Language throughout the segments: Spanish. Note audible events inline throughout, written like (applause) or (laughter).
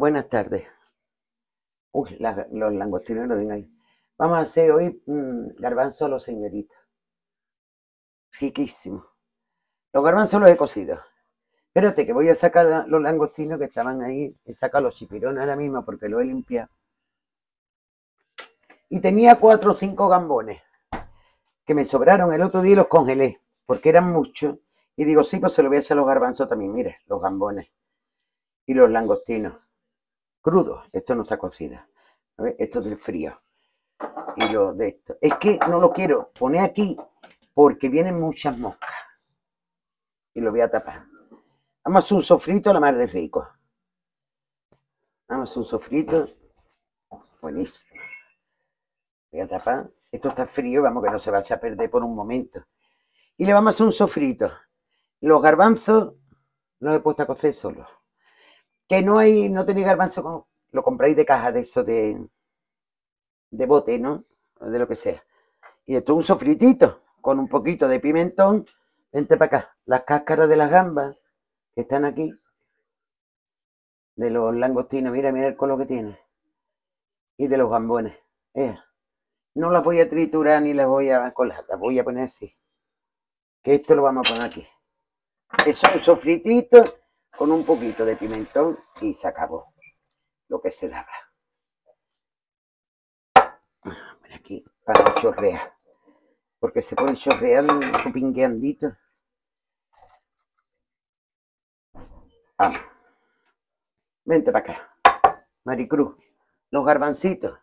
Buenas tardes. Uy, los langostinos no ven ahí. Vamos a hacer hoy garbanzos mm, garbanzo a los señoritos. Riquísimo. Los garbanzos los he cocido. Espérate que voy a sacar los langostinos que estaban ahí. He sacado los chipirones ahora mismo porque lo he limpiado. Y tenía cuatro o cinco gambones que me sobraron el otro día los congelé porque eran muchos. Y digo, sí, pues se lo voy a hacer los garbanzos también. Mire, los gambones y los langostinos crudo. Esto no está cocido. esto es del frío. Y lo de esto. Es que no lo quiero poner aquí porque vienen muchas moscas. Y lo voy a tapar. Vamos a hacer un sofrito la madre de rico. Vamos a hacer un sofrito. Buenísimo. Voy a tapar. Esto está frío, vamos que no se vaya a perder por un momento. Y le vamos a hacer un sofrito. Los garbanzos los he puesto a cocer solos. Que no hay, no tenéis garbanzo, lo compráis de caja de eso, de, de bote, ¿no? De lo que sea. Y esto es un sofritito con un poquito de pimentón. Vente para acá. Las cáscaras de las gambas que están aquí, de los langostinos, mira, mira el color que tiene. Y de los gambones. No las voy a triturar ni las voy a colar, las voy a poner así. Que esto lo vamos a poner aquí. Eso es un sofritito con un poquito de pimentón y se acabó lo que se daba. Ah, aquí, para chorrear, porque se pone chorreando, pingueandito. Vamos. Ah, vente para acá, Maricruz. Los garbancitos.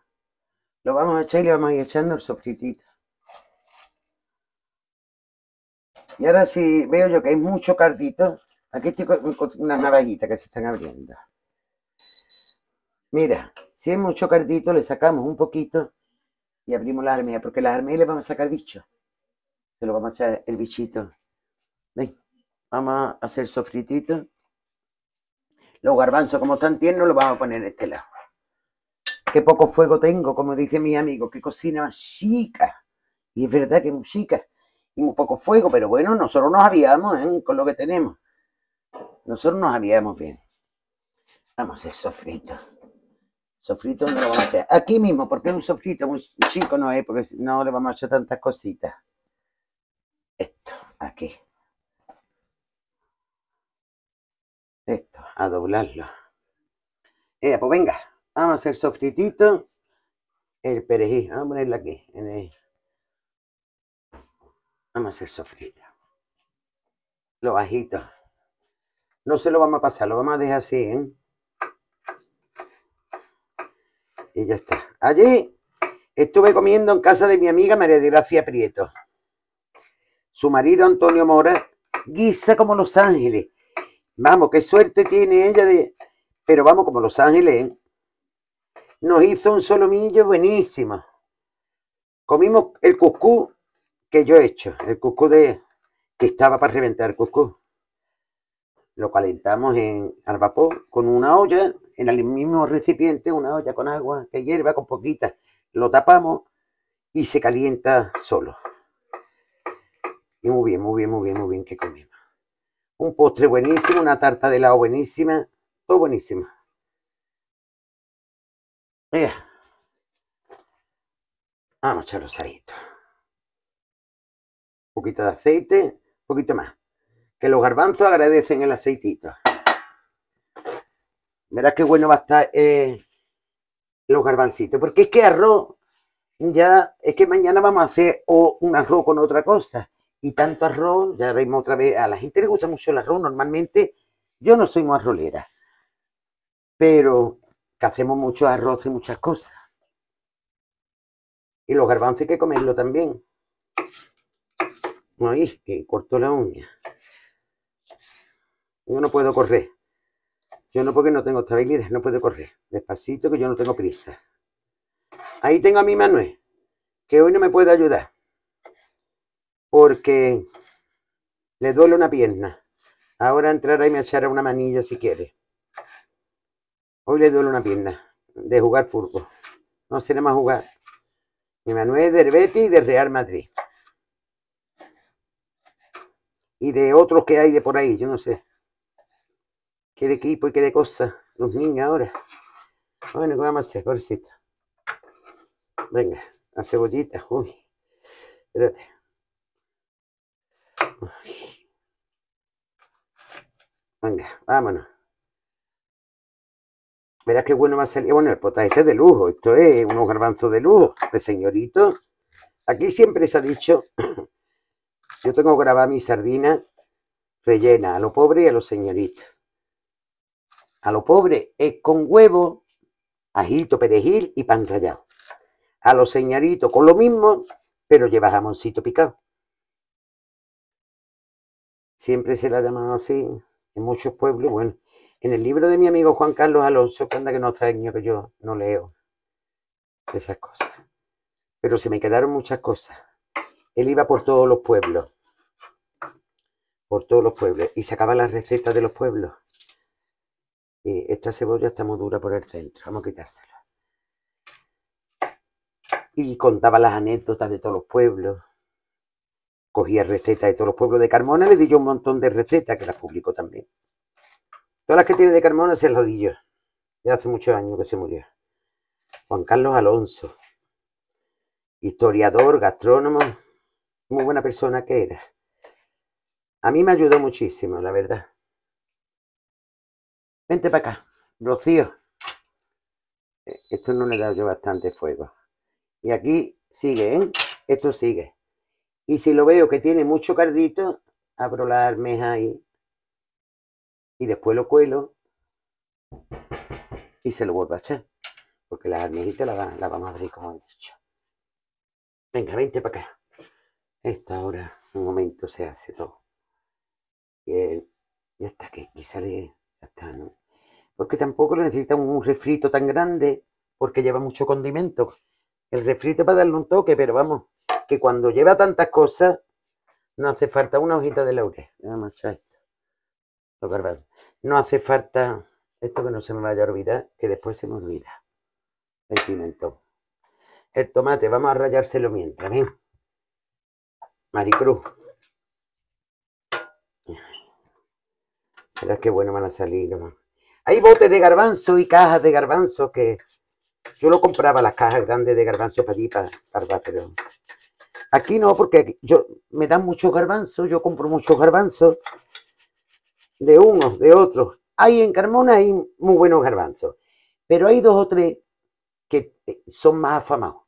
Los vamos a echar y le vamos a ir echando el sofritito. Y ahora si veo yo que hay mucho cardito, Aquí estoy con, una unas que se están abriendo. Mira, si es mucho cardito, le sacamos un poquito y abrimos la armea, porque las armillas le vamos a sacar bicho. Se lo vamos a echar el bichito. Ven, vamos a hacer sofritito. Los garbanzos, como están tiernos, los vamos a poner en este lado. Qué poco fuego tengo, como dice mi amigo, qué cocina más chica. Y es verdad que es muy chica y muy poco fuego, pero bueno, nosotros nos aviamos ¿eh? con lo que tenemos. Nosotros nos habíamos bien. Vamos a hacer sofrito. Sofrito no lo vamos a hacer. Aquí mismo, porque es un sofrito un chico, no es, porque no le vamos a hacer tantas cositas. Esto, aquí. Esto, a doblarlo. pues venga, vamos a hacer sofritito. El perejil, vamos a ponerlo aquí. En Vamos a hacer sofrito. Lo bajito. No se lo vamos a pasar, lo vamos a dejar así, ¿eh? Y ya está. Allí estuve comiendo en casa de mi amiga María de Gracia Prieto. Su marido Antonio Mora guisa como Los Ángeles. Vamos, qué suerte tiene ella de... Pero vamos, como Los Ángeles, ¿eh? Nos hizo un solomillo buenísimo. Comimos el cuscú que yo he hecho, el cuscú de... que estaba para reventar, cuscú. Lo calentamos en, al vapor con una olla, en el mismo recipiente, una olla con agua que hierva, con poquita. Lo tapamos y se calienta solo. Y muy bien, muy bien, muy bien, muy bien que comemos. Un postre buenísimo, una tarta de helado buenísima, todo buenísimo. y Vamos a echar los Un poquito de aceite, un poquito más que los garbanzos agradecen el aceitito. Verás qué bueno va a estar eh, los garbancitos, porque es que arroz, ya, es que mañana vamos a hacer o un arroz con otra cosa, y tanto arroz, ya vemos otra vez, a la gente le gusta mucho el arroz, normalmente yo no soy una arrolera, pero que hacemos mucho arroz y muchas cosas. Y los garbanzos hay que comerlo también. Ahí, que cortó la uña. Yo no puedo correr. Yo no porque no tengo estabilidad, no puedo correr. Despacito que yo no tengo prisa. Ahí tengo a mi Manuel, que hoy no me puede ayudar. Porque le duele una pierna. Ahora entrará y me echará una manilla si quiere. Hoy le duele una pierna de jugar fútbol. No sé nada más jugar. Mi Manuel del Betis y del Real Madrid. Y de otros que hay de por ahí, yo no sé qué de equipo y qué de cosas. Los niños ahora. Bueno, ¿qué vamos a hacer, Venga, la cebollita. Uy, espérate. Venga, vámonos. Verás qué bueno va a salir. Bueno, el potaje es de lujo. Esto es unos garbanzos de lujo, de señorito. Aquí siempre se ha dicho, (clears throat) yo tengo que grabar mi sardina rellena a los pobres y a los señoritos. A lo pobre es con huevo, ajito, perejil y pan rallado. A los señoritos con lo mismo, pero lleva jamoncito picado. Siempre se la ha llamado así en muchos pueblos. Bueno, en el libro de mi amigo Juan Carlos Alonso, anda que no años que yo no leo esas cosas. Pero se me quedaron muchas cosas. Él iba por todos los pueblos. Por todos los pueblos. Y sacaba las recetas de los pueblos esta cebolla está muy dura por el centro, vamos a quitársela. Y contaba las anécdotas de todos los pueblos. Cogía recetas de todos los pueblos. De Carmona le di yo un montón de recetas que las publicó también. Todas las que tiene de Carmona se las di yo. Ya hace muchos años que se murió. Juan Carlos Alonso, historiador, gastrónomo, muy buena persona que era. A mí me ayudó muchísimo, la verdad. Vente para acá, Rocío. Eh, esto no le da yo bastante fuego. Y aquí sigue, ¿eh? Esto sigue. Y si lo veo que tiene mucho cardito, abro la armeja ahí. Y después lo cuelo. Y se lo vuelvo a echar. Porque la armejitas la, la vamos a abrir, como he dicho. Venga, vente para acá. Esto ahora, un momento, se hace todo. Y, Ya hasta que aquí sale, ya está, ¿no? porque tampoco lo necesita un refrito tan grande, porque lleva mucho condimento. El refrito para darle un toque, pero vamos, que cuando lleva tantas cosas, no hace falta una hojita de laurel. Vamos a esto. No hace falta esto que no se me vaya a olvidar, que después se me olvida. El pimentón. El tomate, vamos a rayárselo mientras, ¿bien? Maricruz. Verás qué bueno van a salir, hay botes de garbanzo y cajas de garbanzo que yo lo compraba, las cajas grandes de garbanzo para allí, para Aquí no, porque yo me dan muchos garbanzos, yo compro muchos garbanzos de unos, de otros. Hay en Carmona hay muy buenos garbanzos, pero hay dos o tres que eh, son más afamados.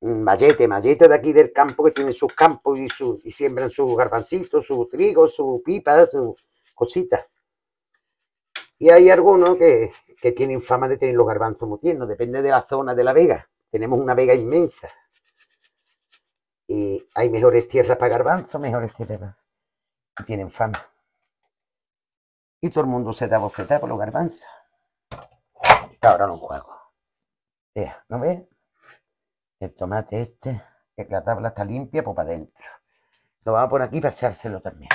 Mallete, Mallete de aquí del campo que tiene sus campos y, su, y siembran sus garbancitos, su trigo, su pipa, sus cositas. Y hay algunos que, tienen fama de tener los garbanzos muy depende de la zona de la vega. Tenemos una vega inmensa. Y hay mejores tierras para garbanzos, mejores tierras Y tienen fama. Y todo el mundo se da bofetada por los garbanzos. Ahora no juego. Vea, ¿no ves? El tomate este, que la tabla está limpia, pues para adentro. Lo vamos a poner aquí para echárselo también.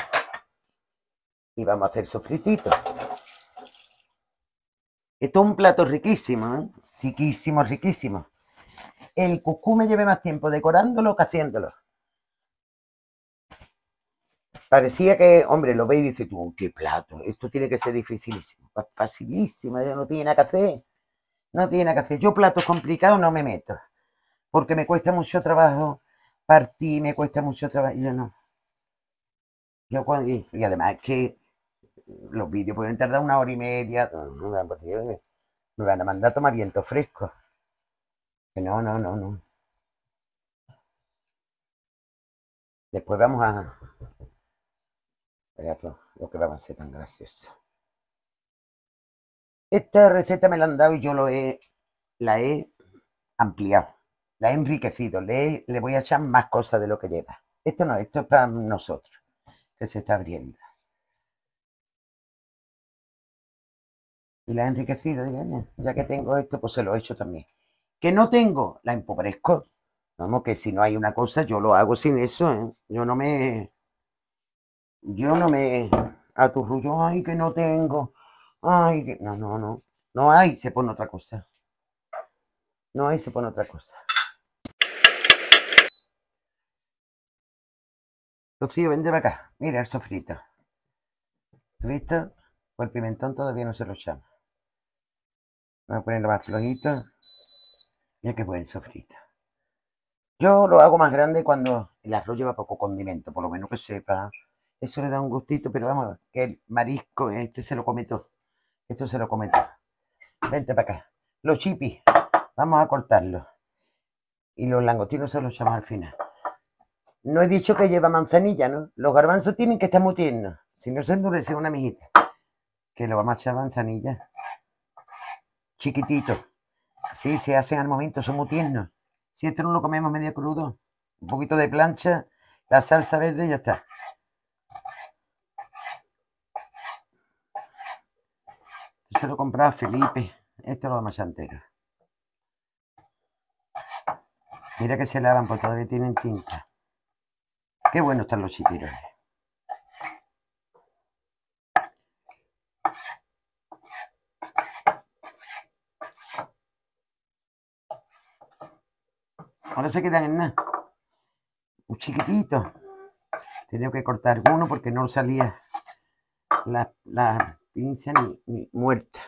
Y vamos a hacer sofritito. Esto es un plato riquísimo, ¿eh? riquísimo, riquísimo. El cucú me lleve más tiempo decorándolo que haciéndolo. Parecía que, hombre, lo veis y dices tú, oh, qué plato, esto tiene que ser dificilísimo, facilísimo, ya no tiene nada que hacer, no tiene nada que hacer. Yo platos complicados no me meto, porque me cuesta mucho trabajo partir, me cuesta mucho trabajo, yo no. y, y además que los vídeos pueden tardar una hora y media. Me van a mandar a tomar viento fresco. Que no, no, no, no. Después vamos a... lo que vamos a hacer tan gracioso. Esta receta me la han dado y yo lo he, la he ampliado, la he enriquecido, le, le voy a echar más cosas de lo que lleva. Esto no, esto es para nosotros, que se está abriendo. y la he enriquecido. ya que tengo esto, pues se lo he hecho también. Que no tengo, la empobrezco. Vamos, que si no hay una cosa, yo lo hago sin eso. ¿eh? Yo no me. Yo no me aturrullo. Ay, que no tengo. Ay, que. No, no, no. No hay, se pone otra cosa. No hay, se pone otra cosa. Rocío, ven para acá. Mira el sofrito. ¿Has visto? el pimentón todavía no se lo llama. Vamos a ponerlo más flojito. Mira qué buen sofrito. Yo lo hago más grande cuando el arroz lleva poco condimento, por lo menos que sepa. Eso le da un gustito, pero vamos, que el marisco, este se lo come Esto se lo come Vente para acá. Los chipis, vamos a cortarlo Y los langostinos se los echamos al final. No he dicho que lleva manzanilla, ¿no? Los garbanzos tienen que estar muy Si no se endurece una mijita. Que lo vamos a echar manzanilla chiquititos. Sí, se hacen al momento, son muy tiernos. Si esto no lo comemos medio crudo, un poquito de plancha, la salsa verde ya está. se lo compraba Felipe. Esto lo vamos a entero. Mira que se lavan, porque todavía tienen tinta. Qué bueno están los chiquirones. Ahora se quedan en nada. Un chiquitito. Tenía que cortar uno porque no salía la, pinza ni, muerta.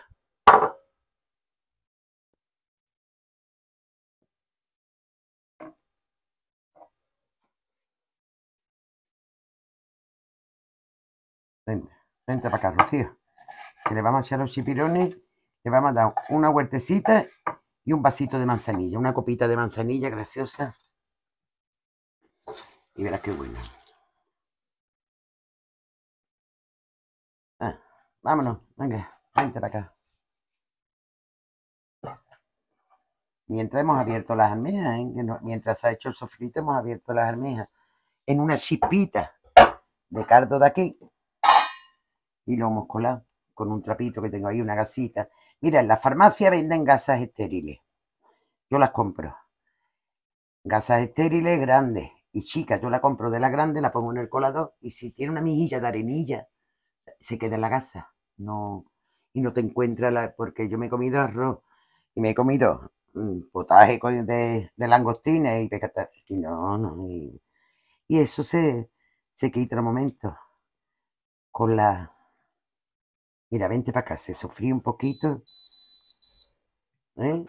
Vente, vente para acá, Rocío. Que le vamos a echar los chipirones, le vamos a dar una huertecita y un vasito de manzanilla, una copita de manzanilla graciosa. Y verás qué bueno. Ah, vámonos, venga, vente para acá. Mientras hemos abierto las almejas, ¿eh? mientras ha hecho el sofrito, hemos abierto las almejas en una chispita de cardo de aquí y lo hemos colado con un trapito que tengo ahí, una gasita. Mira, en la farmacia venden gasas estériles. Yo las compro. Gasas estériles grandes y chicas. Yo la compro de la grande, la pongo en el colador y si tiene una mejilla de arenilla, se queda en la gasa. No, y no te encuentra la, porque yo me he comido arroz y me he comido mm, potaje de, langostines y de y no, no, y, y, eso se, se quita un momento con la Mira, vente para acá, se sufría un poquito. ¿eh?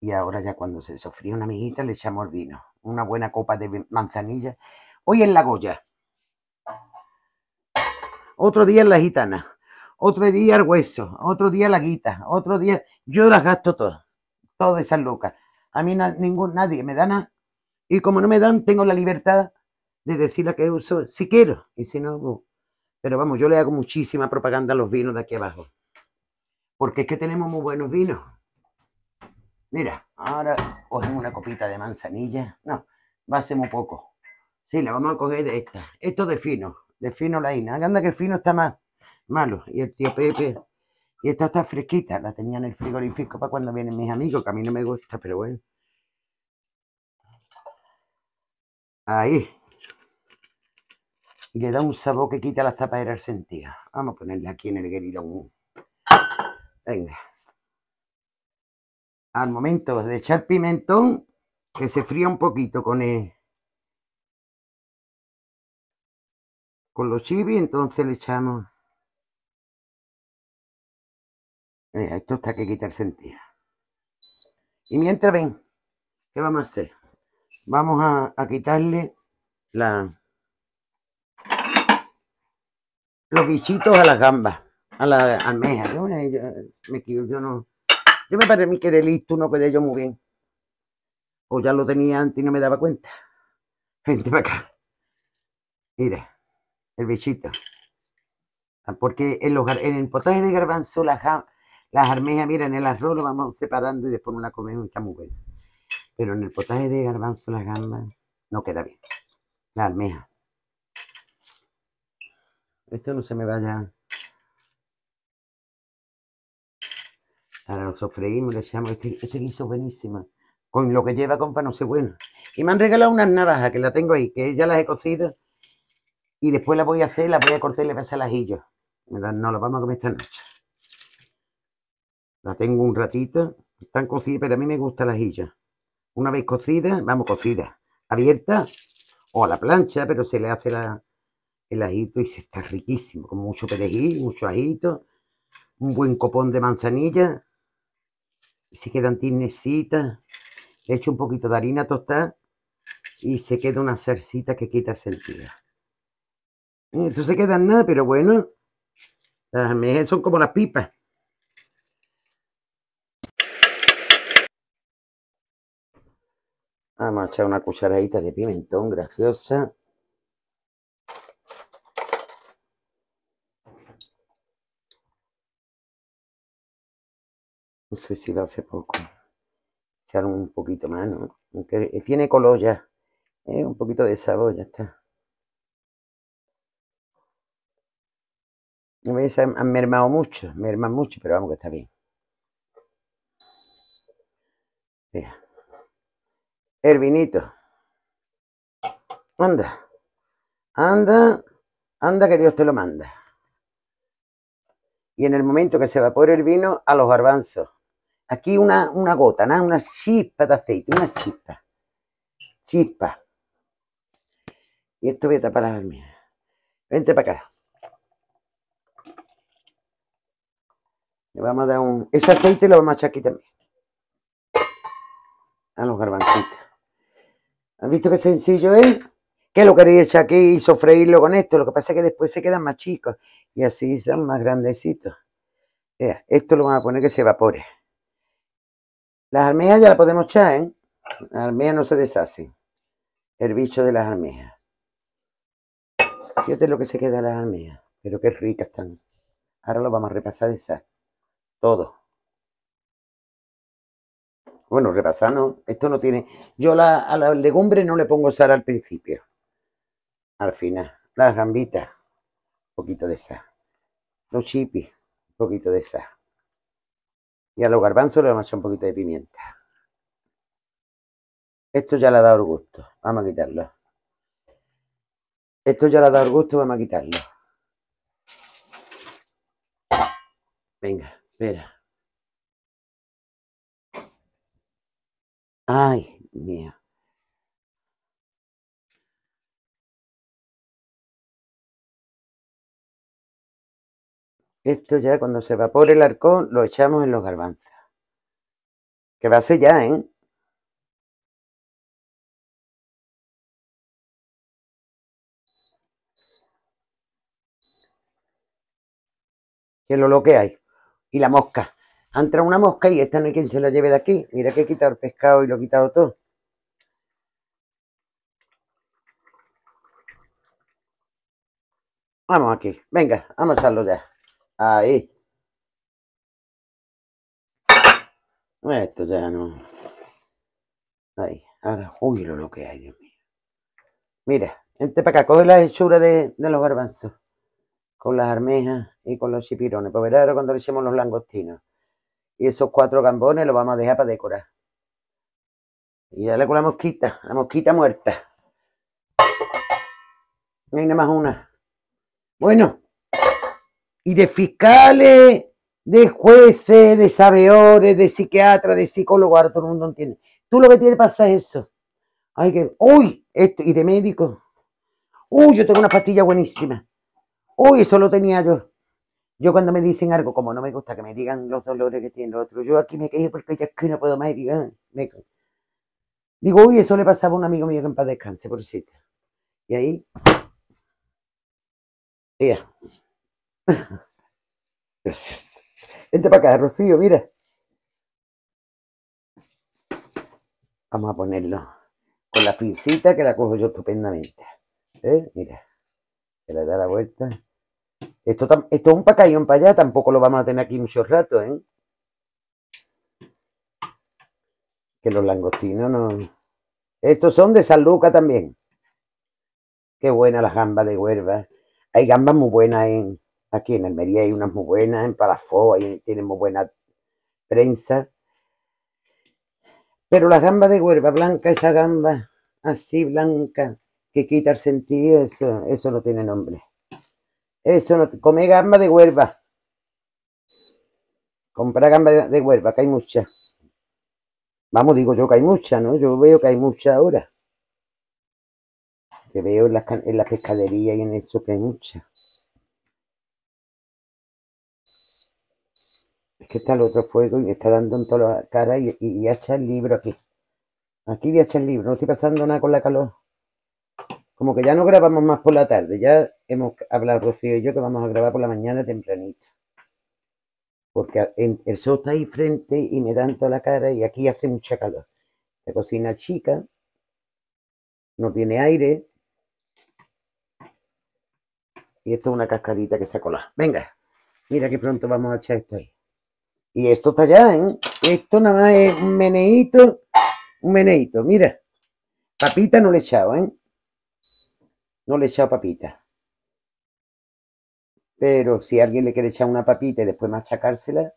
Y ahora ya cuando se sufría una amiguita le echamos el vino. Una buena copa de manzanilla. Hoy en la Goya. Otro día en la gitana. Otro día el hueso. Otro día la guita. Otro día... Yo las gasto todas. Todas esas locas. A mí ningún, nadie me da nada. Y como no me dan, tengo la libertad de decir la que uso si quiero. Y si no, pero vamos, yo le hago muchísima propaganda a los vinos de aquí abajo. Porque es que tenemos muy buenos vinos. Mira, ahora cogemos una copita de manzanilla. No, va a ser muy poco. Sí, la vamos a coger de esta. Esto de fino, de fino la ina. Anda que el fino está más malo. Y el tío Pepe. Y esta está fresquita. La tenía en el frigorífico para cuando vienen mis amigos, que a mí no me gusta, pero bueno. Ahí y le da un sabor que quita las tapaderas sentidas. Vamos a ponerle aquí en el guerido. Venga. Al momento de echar pimentón, que se fría un poquito con el, con los chivis, entonces le echamos. Eh, esto está que quitar sentido. Y mientras ven, ¿qué vamos a hacer? Vamos a quitarle la, los bichitos a las gambas, a las almejas. yo, no. Yo me parece que quedé listo, no quedé yo muy bien. O ya lo tenía antes y no me daba cuenta. Vente para acá. Mira, el bichito. Ah, porque en, en el potaje de garbanzo, las, las mira, en el arroz lo vamos separando y después una la comemos, está muy buena. Pero en el potaje de garbanzo, las gambas, no queda bien. La almeja. Esto no se me vaya. Ahora lo sofreímos, le echamos. Este, este guiso buenísimo. buenísima. Con lo que lleva, compa, no sé bueno. Y me han regalado unas navajas que la tengo ahí, que ya las he cocido. Y después las voy a hacer, las voy a cortar y le voy a hacer ajillo. No las vamos a comer esta noche. La tengo un ratito. Están cocidas, pero a mí me gusta las ajillo. Una vez cocida, vamos, cocida. Abierta o a la plancha, pero se le hace la, el ajito y se está riquísimo, con mucho perejil, mucho ajito, un buen copón de manzanilla, se quedan tiernecitas, he echo un poquito de harina tostada y se queda una cercita que quita el sentido. Eso se queda en nada, pero bueno, son como las pipas. Vamos a echar una cucharadita de pimentón graciosa. No sé si lo hace poco. Se hará un poquito más, ¿no? Aunque eh, tiene color ya. ¿eh? Un poquito de sabor, ya está. me Han mermado mucho, merman mucho, pero vamos que está bien. Vea. El vinito. Anda. Anda. Anda que Dios te lo manda. Y en el momento que se evapore el vino, a los garbanzos. Aquí una, gota, nada, una chispa de aceite, una chispa. Chispa. Y esto voy a tapar las almejas. Vente para acá. Le vamos a dar un... Ese aceite lo vamos a echar aquí también. A los garbancitos. ¿Has visto qué sencillo es? Que lo queréis echar aquí y sofreírlo con esto. Lo que pasa es que después se quedan más chicos. Y así son más grandecitos. Esto lo vamos a poner que se evapore. Las almejas ya las podemos echar, ¿eh? Las almejas no se deshacen. El bicho de las almejas. Fíjate lo que se queda de las almejas. Pero qué ricas están. Ahora lo vamos a repasar de sal. Todo. Bueno, repasar Esto no tiene... Yo la, a la legumbre no le pongo sal al principio. Al final. Las gambitas. Un poquito de sal. Los chipis. Un poquito de sal. Y a los garbanzos le vamos a echar un poquito de pimienta. Esto ya le ha dado el gusto. Vamos a quitarlo. Esto ya le ha dado el gusto, vamos a quitarlo. Venga, espera. Ay, mío. Esto ya cuando se evapore el arcón lo echamos en los garbanzos. Que va a ser ya, ¿eh? Que lo lo que hay. Y la mosca. Entra una mosca y esta no hay quien se la lleve de aquí. Mira que he quitado el pescado y lo he quitado todo. Vamos aquí. Venga, vamos a echarlo ya. Ahí. Esto ya no. Ahí. Ahora, uy, lo que hay, Dios mío. Mira, este para acá, coge la hechura de, los garbanzos. Con las armejas y con los chipirones. Pues verás ahora cuando le echemos los langostinos. Y esos cuatro gambones los vamos a dejar para decorar. Y dale con la mosquita, la mosquita muerta. No nada más una. Bueno y de fiscales, de jueces, de sabedores, de psiquiatras, de psicólogos, ahora todo el mundo entiende. Tú lo que tienes pasa es eso. Hay que, uy, esto, y de médicos. Uy, yo tengo una pastilla buenísima. Uy, eso lo tenía yo. Yo cuando me dicen algo, como no me gusta que me digan los dolores que tiene los otros, yo aquí me quejo porque ya es que no puedo más. Ah, digo, uy, eso le pasaba a un amigo mío que en paz descanse, por cierto. Y ahí, mira. (laughs) Vente para acá, Rocío, mira. Vamos a ponerlo con la pincita que la cojo yo estupendamente. ¿Eh? Mira, se le da la vuelta. Esto, esto es un pacayón para allá, tampoco lo vamos a tener aquí mucho rato, ¿eh? Que los langostinos no... Estos son de San Luca también. Qué buena las gambas de huerva. Hay gambas muy buenas en, Aquí en Almería hay unas muy buenas, en Palafó ahí tienen muy buena prensa. Pero la gambas de Huerva Blanca, esa gamba así blanca que quita el sentido, eso, eso no tiene nombre. Eso no, come gamba de Huerva. Compra gamba de, Huerva, que hay mucha. Vamos, digo yo que hay mucha, ¿no? Yo veo que hay mucha ahora. Que veo en la pescadería y en eso que hay mucha. Es que está el otro fuego y me está dando en toda la cara y, y el libro aquí. Aquí voy a echar el libro, no estoy pasando nada con la calor. Como que ya no grabamos más por la tarde, ya hemos hablado Rocío y yo que vamos a grabar por la mañana tempranito. Porque el sol está ahí frente y me dan toda la cara y aquí hace mucha calor. La cocina chica, no tiene aire. Y esto es una cascarita que se ha colado. Venga, mira que pronto vamos a echar esto ahí. Y esto está ya, ¿eh? Esto nada más es un meneíto, un meneito. mira. Papita no le echado, ¿eh? No le he echado papita. Pero si alguien le quiere echar una papita y después machacársela,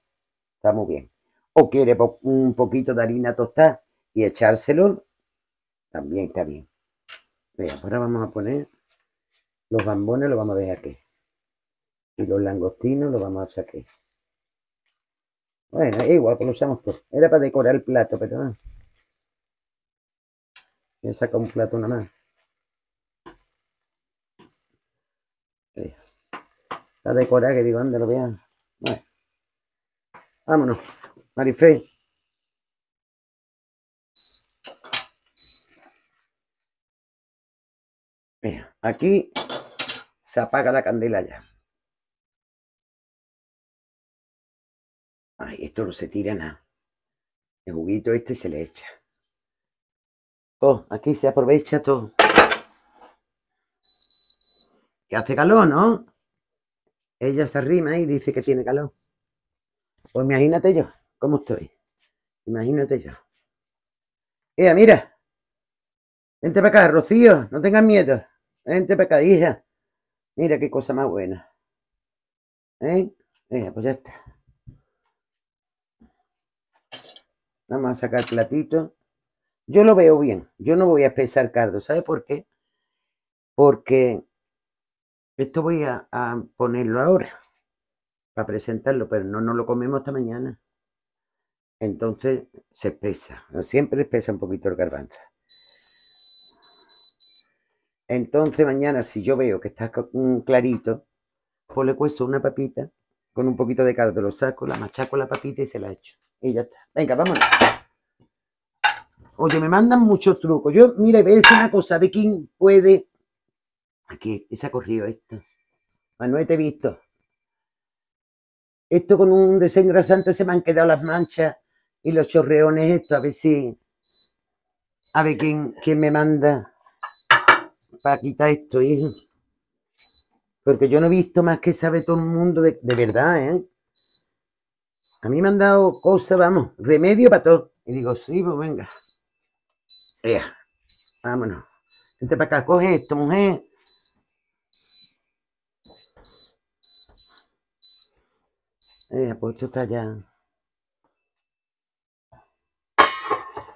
está muy bien. O quiere un poquito de harina tostada y echárselo, también está bien. Pues ahora vamos a poner los bambones, los vamos a dejar aquí. Y los langostinos los vamos a echar bueno, igual, pues lo usamos todo. Era para decorar el plato, pero no. Me saca un plato nada más. Para eh, decorar, que digo, anda, lo vean. Bueno. Vámonos. Marifé. Mira, aquí se apaga la candela ya. esto no se tira nada. El juguito este se le echa. Oh, aquí se aprovecha todo. Que hace calor, ¿no? Ella se arrima y dice que tiene calor. Pues imagínate yo, ¿cómo estoy? Imagínate yo. Ella, mira. Vente para acá, Rocío, no tengas miedo. Vente para acá, hija. Mira qué cosa más buena. ¿Eh? pues ya está. Vamos a sacar platito. Yo lo veo bien. Yo no voy a espesar cardo. ¿Sabe por qué? Porque esto voy a, ponerlo ahora para presentarlo, pero no nos lo comemos esta mañana. Entonces se espesa. Siempre pesa un poquito el garbanzo. Entonces mañana, si yo veo que está mm, clarito, pues le cuesto una papita con un poquito de cardo, lo saco, la machaco la papita y se la echo. Y ya está. Venga, vámonos. Oye, me mandan muchos trucos. Yo, mira, voy a decir una cosa. ver quién puede? Aquí, se ha corrido esto. Manuel, te he visto. Esto con un desengrasante se me han quedado las manchas y los chorreones esto. A ver si... A ver quién, me manda para quitar esto, hijo. Porque yo no he visto más que sabe todo el mundo de verdad, ¿eh? A mí me han dado cosas, vamos, remedio para todo. Y digo, sí, pues venga. Vea, vámonos. Vente para acá, coge esto, mujer. Eh, pues esto está allá.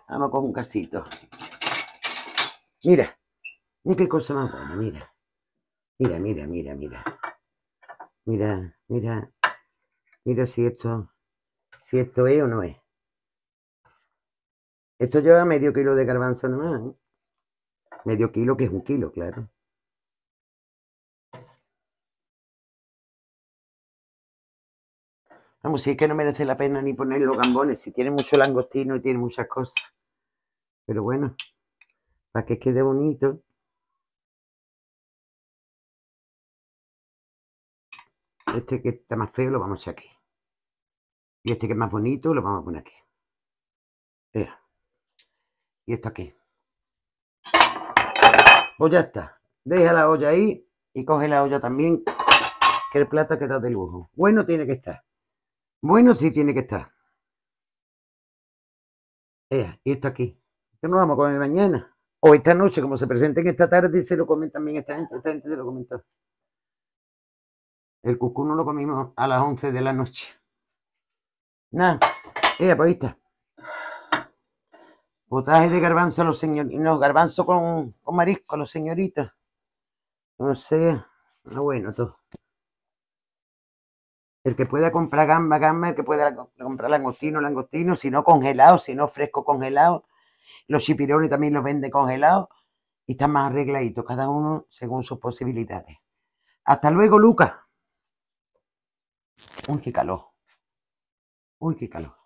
Vamos con un casito. Mira, mira qué cosa más buena, mira. Mira, mira, mira, mira. Mira, mira. Mira si esto si esto es o no es. Esto lleva medio kilo de garbanzo nomás. ¿eh? Medio kilo, que es un kilo, claro. Vamos, si es que no merece la pena ni poner los gambones, si tiene mucho langostino y tiene muchas cosas. Pero bueno, para que quede bonito. Este que está más feo lo vamos a echar aquí. Y este que es más bonito lo vamos a poner aquí. Mira. Y esto aquí. Pues ya está. Deja la olla ahí y coge la olla también, que el plato queda de lujo. Bueno tiene que estar. Bueno sí tiene que estar. Mira. Y esto aquí. Esto no lo vamos a comer mañana. O esta noche, como se presenten esta tarde, se lo comen también esta gente. Esta gente se lo comentó. El cucú no lo comimos a las 11 de la noche. Nada, eh, pues Botaje de garbanzo los señoritos. No, garbanzo con, marisco los señoritos. No sé. no bueno, todo. El que pueda comprar gamba, gamba, el que pueda comprar langostino, langostino, si no congelado, si no fresco congelado. Los chipirones también los vende congelados y están más arregladitos, cada uno según sus posibilidades. Hasta luego, Lucas. Un chicalo. Uy, qué calor.